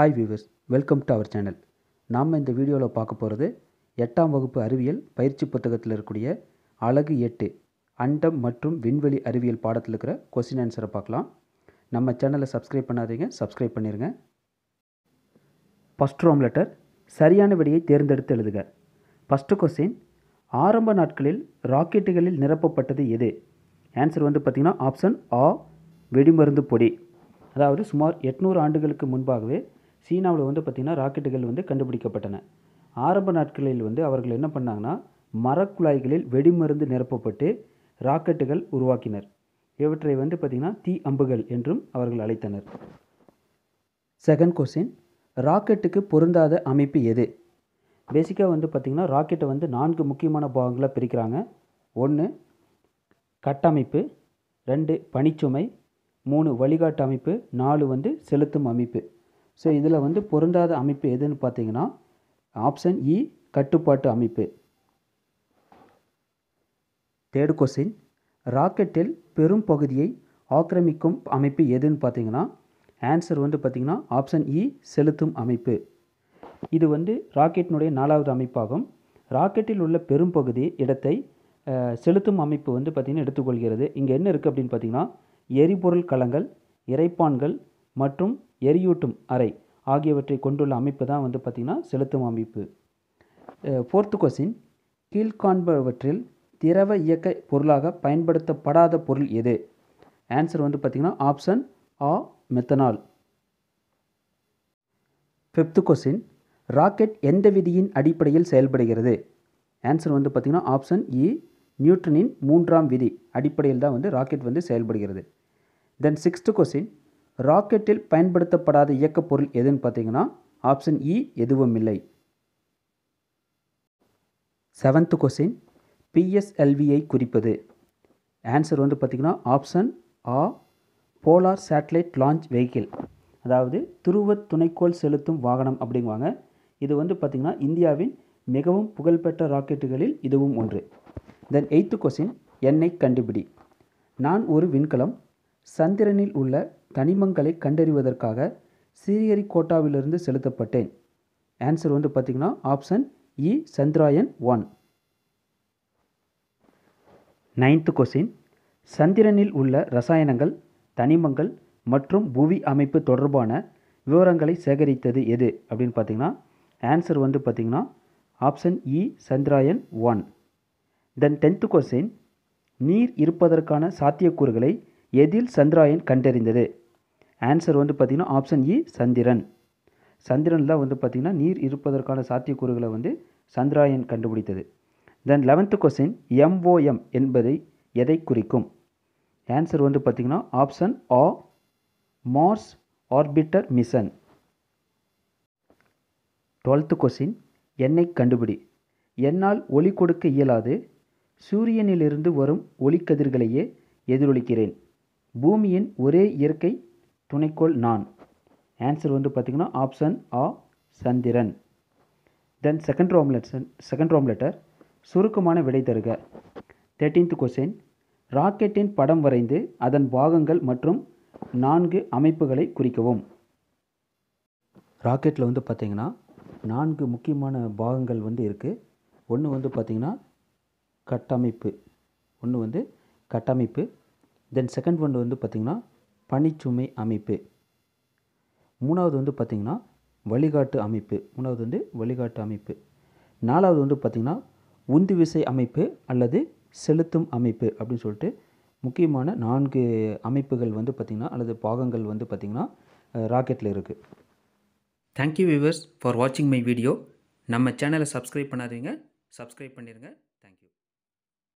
hi viewers welcome to our channel நாம் இந்த வீடியோவில் பார்க்க போகிறது எட்டாம் வகுப்பு அறிவியல் பயிற்சி புத்தகத்தில் இருக்கக்கூடிய அழகு எட்டு அண்டம் மற்றும் விண்வெளி அறிவியல் பாடத்தில் இருக்கிற கொஸ்டின் ஆன்சரை பார்க்கலாம் நம்ம சேனலை சப்ஸ்கிரைப் பண்ணாதீங்க சப்ஸ்கிரைப் பண்ணிடுங்க ஃபஸ்ட் ரோம் லெட்டர் சரியான விடையை தேர்ந்தெடுத்து எழுதுக ஃபஸ்ட்டு கொஸ்டின் ஆரம்ப நாட்களில் ராக்கெட்டுகளில் நிரப்பப்பட்டது எது ஆன்சர் வந்து பார்த்திங்கன்னா ஆப்ஷன் ஆ வெடிமருந்து பொடி அதாவது சுமார் எட்நூறு ஆண்டுகளுக்கு முன்பாகவே சீனாவில் வந்து பார்த்திங்கன்னா ராக்கெட்டுகள் வந்து கண்டுபிடிக்கப்பட்டன ஆரம்ப நாட்களில் வந்து அவர்கள் என்ன பண்ணாங்கன்னா மரக்குழாய்களில் வெடிமருந்து நிரப்பப்பட்டு ராக்கெட்டுகள் உருவாக்கினர் இவற்றை வந்து பார்த்திங்கன்னா தீ அம்புகள் என்றும் அவர்கள் அழைத்தனர் செகண்ட் கொஸ்டின் ராக்கெட்டுக்கு பொருந்தாத அமைப்பு எது பேசிக்காக வந்து பார்த்திங்கன்னா ராக்கெட்டை வந்து நான்கு முக்கியமான பாகங்களாக பிரிக்கிறாங்க ஒன்று கட்டமைப்பு ரெண்டு பனிச்சுமை மூணு வழிகாட்டு அமைப்பு நாலு வந்து செலுத்தும் அமைப்பு ஸோ இதில் வந்து பொருந்தாத அமைப்பு எதுன்னு பார்த்தீங்கன்னா ஆப்ஷன் இ e, கட்டுப்பாட்டு அமைப்பு தேர்ட் கொஸ்டின் ராக்கெட்டில் பெரும் பகுதியை ஆக்கிரமிக்கும் அமைப்பு எதுன்னு பார்த்தீங்கன்னா ஆன்சர் வந்து பார்த்திங்கன்னா ஆப்ஷன் இ e, செலுத்தும் அமைப்பு இது வந்து ராக்கெட்டினுடைய நாலாவது அமைப்பாகும் ராக்கெட்டில் உள்ள பெரும்பகுதி இடத்தை செலுத்தும் அமைப்பு வந்து பார்த்திங்கன்னா எடுத்துக்கொள்கிறது இங்கே என்ன இருக்குது அப்படின்னு பார்த்திங்கன்னா எரிபொருள் களங்கள் இறைப்பான்கள் மற்றும் எரியூட்டும் அறை ஆகியவற்றை கொண்டுள்ள அமைப்பு தான் வந்து பார்த்திங்கன்னா செலுத்தும் அமைப்பு ஃபோர்த்து கொஸ்டின் கீழ்காண்பவற்றில் திரவ இயக்க பொருளாக பயன்படுத்தப்படாத பொருள் எது ஆன்சர் வந்து பார்த்திங்கன்னா ஆப்ஷன் ஆ மெத்தனால் ஃபிஃப்த்து கொஸ்டின் ராக்கெட் எந்த விதியின் அடிப்படையில் செயல்படுகிறது ஆன்சர் வந்து பார்த்திங்கன்னா ஆப்ஷன் e, இ நியூட்டனின் மூன்றாம் விதி அடிப்படையில் தான் வந்து ராக்கெட் வந்து செயல்படுகிறது தென் சிக்ஸ்த்து கொஸ்டின் ராக்கெட்டில் பயன்படுத்தப்படாத இயக்கப் பொருள் எதுன்னு பார்த்தீங்கன்னா ஆப்ஷன் இ எதுவும் இல்லை செவன்த் கொஸ்டின் பிஎஸ்எல்வியை குறிப்பது ஆன்சர் வந்து பார்த்திங்கன்னா ஆப்ஷன் ஆ போலார் சேட்டலைட் லான்ச் வெஹிக்கிள் அதாவது துருவ துணைக்கோள் செலுத்தும் வாகனம் அப்படிங்குவாங்க இது வந்து பார்த்திங்கன்னா இந்தியாவின் மிகவும் புகழ்பெற்ற ராக்கெட்டுகளில் இதுவும் ஒன்று தென் எயித்து கொஸ்டின் என்னை கண்டுபிடி நான் ஒரு விண்கலம் சந்திரனில் உள்ள தனிமங்களை கண்டறிவதற்காக சீரியரி கோட்டாவிலிருந்து செலுத்தப்பட்டேன் ஆன்சர் வந்து பார்த்திங்கன்னா ஆப்ஷன் இ e, Chandrayaan one ninth question சந்திரனில் உள்ள ரசாயனங்கள் தனிமங்கள் மற்றும் புவி அமைப்பு தொடர்பான விவரங்களை சேகரித்தது எது அப்படின்னு பார்த்தீங்கன்னா ஆன்சர் வந்து பார்த்திங்கன்னா ஆப்ஷன் இ e, Chandrayaan one then tenth question நீர் இருப்பதற்கான சாத்தியக்கூறுகளை எதில் சந்திராயன் கண்டறிந்தது ஆன்சர் வந்து பார்த்திங்கன்னா ஆப்ஷன் இ e, சந்திரன் சந்திரனில் வந்து பார்த்திங்கன்னா நீர் இருப்பதற்கான சாத்தியக்கூறுகளை வந்து சந்திராயன் கண்டுபிடித்தது தென் லெவன்த்து கொஸ்டின் எம்ஓஎம் என்பதை எதை குறிக்கும் ஆன்சர் வந்து பார்த்திங்கன்னா ஆப்ஷன் ஆ Mars orbiter mission twelfth question எண்ணெய் கண்டுபிடி என்னால் ஒளி கொடுக்க இயலாது சூரியனிலிருந்து வரும் ஒளிக்கதிர்களையே எதிரொலிக்கிறேன் பூமியின் ஒரே இயற்கை துணைக்கோள் நான் ஆன்சர் வந்து பார்த்திங்கன்னா ஆப்ஷன் ஆ சந்திரன் then second Rome second Rome letter சுருக்கமான விடை தருக தேர்ட்டீன்த் கொஸ்டின் ராக்கெட்டின் படம் வரைந்து அதன் பாகங்கள் மற்றும் நான்கு அமைப்புகளை குறிக்கவும் ராக்கெட்டில் வந்து பார்த்திங்கன்னா நான்கு முக்கியமான பாகங்கள் வந்து இருக்குது ஒன்று வந்து பார்த்திங்கன்னா கட்டமைப்பு ஒன்று வந்து கட்டமைப்பு தென் செகண்ட் ஒன்று வந்து பார்த்திங்கன்னா பணிச்சுமை அமைப்பு மூணாவது வந்து பார்த்திங்கன்னா வழிகாட்டு அமைப்பு மூணாவது வந்து வழிகாட்டு அமைப்பு நாலாவது வந்து பார்த்திங்கன்னா உந்து விசை அமைப்பு அல்லது செலுத்தும் அமைப்பு அப்படின்னு சொல்லிட்டு முக்கியமான நான்கு அமைப்புகள் வந்து பார்த்திங்கன்னா அல்லது பாகங்கள் வந்து பார்த்திங்கன்னா ராக்கெட்டில் இருக்குது தேங்க்யூ வியூவர்ஸ் ஃபார் வாட்சிங் மை வீடியோ நம்ம சேனலை சப்ஸ்கிரைப் பண்ணாதீங்க சப்ஸ்கிரைப் பண்ணிடுங்க